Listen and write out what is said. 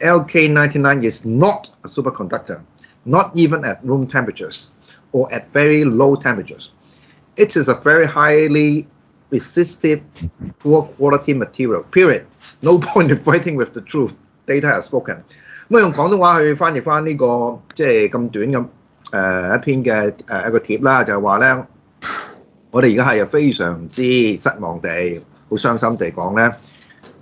LK99 is not a superconductor, not even at room temperatures or at very low temperatures. It is a very highly resistive, poor quality material, period. No point in fighting with the truth. Data has spoken. 咁用廣東話去翻譯翻呢、這個即係咁短咁誒、呃、一篇嘅誒、呃、一個貼啦，就係話咧，我哋而家係非常之失望地、好傷心地講咧。